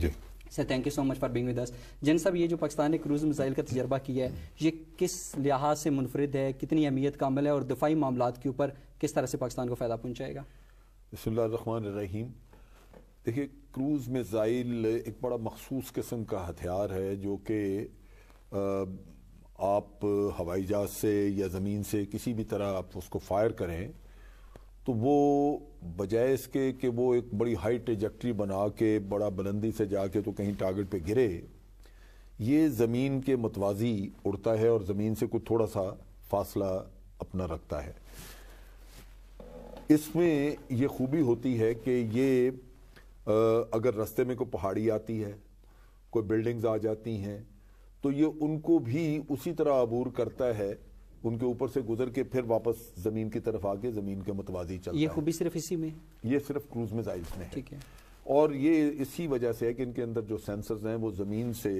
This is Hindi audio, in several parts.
ji sir thank you so much for being with us साहब ये जो पाकिस्तान ने क्रूज मिसाइल का तजर्बा किया है ये किस लिहाज से मुनफरद है कितनी अहमियत का अमल है और दफाई मामला के ऊपर किस तरह से पाकिस्तान को फ़ायदा पहुँचाएगा बसमान रहीम देखिए क्रूज़ मिसाइल एक बड़ा मखसूस किस्म का हथियार है जो कि आप हवाई जहाज़ से या ज़मीन से किसी भी तरह आप उसको फायर करें तो वो बजाय इसके कि वो एक बड़ी हाई ट्रेजेक्ट्री बना के बड़ा बुलंदी से जाके तो कहीं टारगेट पे गिरे ये ज़मीन के मतवाजी उड़ता है और ज़मीन से कुछ थोड़ा सा फासला अपना रखता है इसमें ये खूबी होती है कि ये अगर रास्ते में कोई पहाड़ी आती है कोई बिल्डिंग्स आ जाती हैं तो ये उनको भी उसी तरह अबूर करता है उनके ऊपर से गुजर के फिर वापस जमीन की तरफ आके जमीन के मतवाजी चलता ये खूबी सिर्फ इसी में ये सिर्फ क्रूज मिसाइल्स में ठीक है और ये इसी वजह से है कि इनके अंदर जो सेंसर्स हैं वो ज़मीन से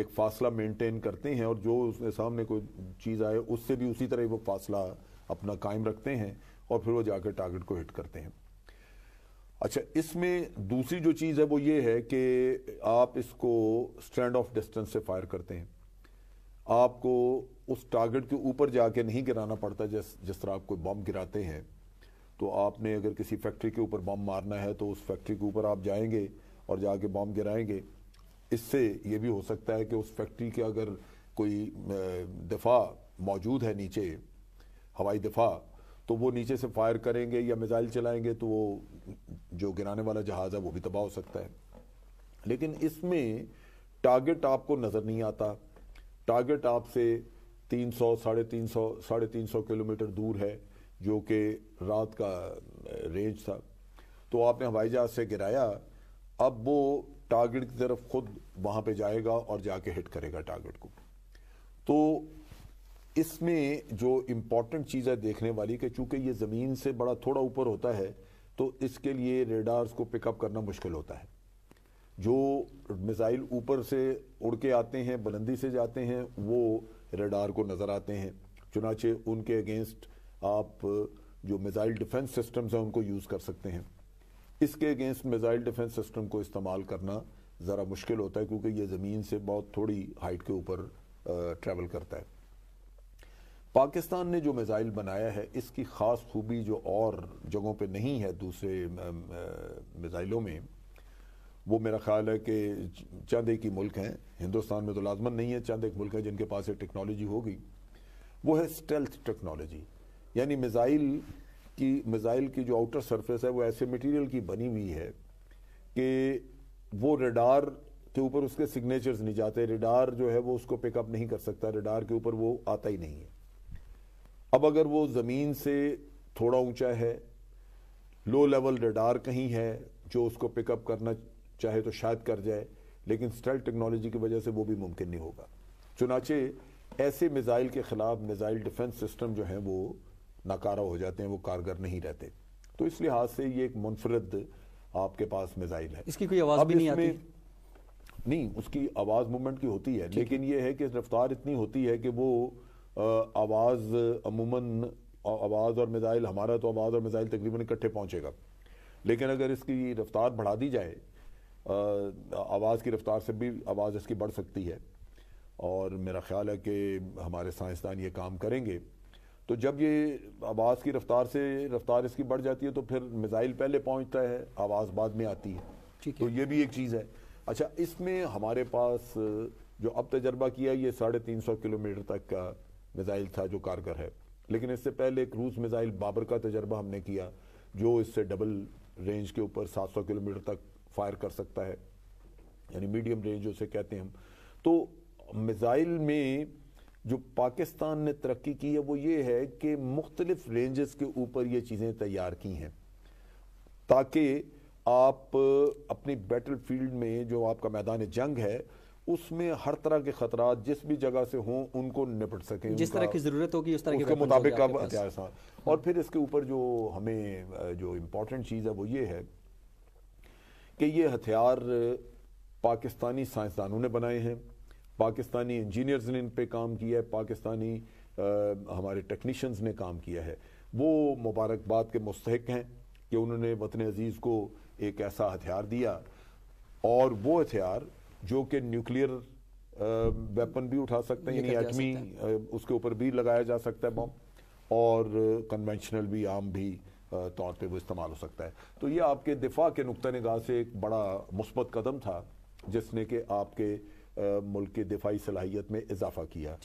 एक फासला मेंटेन करते हैं और जो उसके सामने कोई चीज़ आए उससे भी उसी तरह वो फासला अपना कायम रखते हैं और फिर वो जाकर टारगेट को हिट करते हैं अच्छा इसमें दूसरी जो चीज़ है वो ये है कि आप इसको स्टैंड ऑफ डिस्टेंस से फायर करते हैं आपको उस टारगेट के ऊपर जाके नहीं गिराना पड़ता जिस जिस तरह आप कोई बम गिराते हैं तो आपने अगर किसी फैक्ट्री के ऊपर बम मारना है तो उस फैक्ट्री के ऊपर आप जाएंगे और जाके बम गिराएंगे इससे ये भी हो सकता है कि उस फैक्ट्री के अगर कोई दफा मौजूद है नीचे हवाई दफा तो वो नीचे से फायर करेंगे या मिज़ाइल चलाएंगे तो वो जो गिराने वाला जहाज़ है वो भी तबाह हो सकता है लेकिन इसमें टारगेट आपको नज़र नहीं आता टारगेट आपसे तीन सौ साढ़े तीन सौ साढ़े तीन सौ किलोमीटर दूर है जो कि रात का रेंज था तो आपने हवाई जहाज़ से गिराया अब वो टारगेट की तरफ खुद वहाँ पे जाएगा और जाके हिट करेगा टारगेट को तो इसमें जो इम्पॉर्टेंट चीज़ है देखने वाली कि चूँकि ये ज़मीन से बड़ा थोड़ा ऊपर होता है तो इसके लिए रेडार्स को पिकअप करना मुश्किल होता है जो मिज़ाइल ऊपर से उड़ के आते हैं बुलंदी से जाते हैं वो रडार को नज़र आते हैं चुनाचे उनके अगेंस्ट आप जो मिसाइल डिफेंस सिस्टम्स हैं उनको यूज़ कर सकते हैं इसके अगेंस्ट मिसाइल डिफेंस सिस्टम को इस्तेमाल करना ज़रा मुश्किल होता है क्योंकि ये ज़मीन से बहुत थोड़ी हाइट के ऊपर ट्रैवल करता है पाकिस्तान ने जो मिसाइल बनाया है इसकी ख़ास खूबी जो और जगहों पे नहीं है दूसरे मिज़ाइलों में वो मेरा ख्याल है कि चंद एक ही मुल्क हैं हिंदुस्तान में तो लाजमन नहीं है चंद एक मुल्क हैं जिनके पास ये टेक्नोलॉजी होगी वो है स्टेल्थ टेक्नोलॉजी यानी मिज़ाइल की मिज़ाइल की जो आउटर सरफेस है वो ऐसे मटेरियल की बनी हुई है कि वो रडार के ऊपर उसके सिग्नेचर्स नहीं जाते रडार जो है वो उसको पिकअप नहीं कर सकता रडार के ऊपर वो आता ही नहीं है अब अगर वो ज़मीन से थोड़ा ऊंचा है लो लेवल रडार कहीं है जो उसको पिकअप करना चाहे तो शायद कर जाए लेकिन स्टेल टेक्नोलॉजी की वजह से वो भी मुमकिन नहीं होगा चुनाचे ऐसे मिज़ाइल के ख़िलाफ़ मिज़ाइल डिफेंस सिस्टम जो हैं वो नाकारा हो जाते हैं वो कारगर नहीं रहते तो इस लिहाज से ये एक मुनफरद आपके पास मिज़ाइल है इसकी कोई आवाज़ भी नहीं आती नहीं उसकी आवाज़ मूवमेंट की होती है लेकिन ये है कि रफ्तार इतनी होती है कि वो आवाज़ अमूमन आवाज़ और मिज़ाइल हमारा तो आवाज़ और मिज़ाइल तकरीबन इकट्ठे पहुँचेगा लेकिन अगर इसकी रफ्तार बढ़ा दी जाए आवाज़ की रफ्तार से भी आवाज़ इसकी बढ़ सकती है और मेरा ख्याल है कि हमारे साइंसदान ये काम करेंगे तो जब ये आवाज़ की रफ्तार से रफ्तार इसकी बढ़ जाती है तो फिर मिज़ाइल पहले पहुंचता है आवाज़ बाद में आती है तो ये भी एक चीज़ है अच्छा इसमें हमारे पास जो अब तजर्बा किया ये साढ़े तीन सौ किलोमीटर तक का मिज़ाइल था जो कारगर है लेकिन इससे पहले एक रूस मिज़ाइल बाबर का तजर्बा हमने किया जो इससे डबल रेंज के ऊपर सात सौ किलोमीटर तक फायर कर सकता है यानी मीडियम रेंज उसे कहते हैं हम तो मिसाइल में जो पाकिस्तान ने तरक्की की है वो ये है कि मुख्तलिफ रेंजेस के ऊपर ये चीज़ें तैयार की हैं ताकि आप अपनी बैटल फील्ड में जो आपका मैदान जंग है उसमें हर तरह के खतरा जिस भी जगह से हों उनको निपट सकें जिस तरह की ज़रूरत होगी उस तरह उसके मुताबिक और फिर इसके ऊपर जो हमें जो इम्पोर्टेंट चीज़ है वो ये है कि ये हथियार पाकिस्तानी साइंसदानों ने बनाए हैं पाकिस्तानी इंजीनियर्स ने इन पर काम किया है पाकिस्तानी आ, हमारे टेक्नीशियंस ने काम किया है वो मुबारकबाद के मुस्तक हैं कि उन्होंने वतन अजीज़ को एक ऐसा हथियार दिया और वो हथियार जो कि न्यूक्लियर वेपन भी उठा सकते हैं यानी एटमी उसके ऊपर भी लगाया जा सकता है बम और कन्वेंशनल भी आम भी तौर पे वो इस्तेमाल हो सकता है तो ये आपके दिफा के नुक़ नगाह से एक बड़ा मुस्बत कदम था जिसने कि आपके मुल्क की दिफाई सलाहियत में इजाफा किया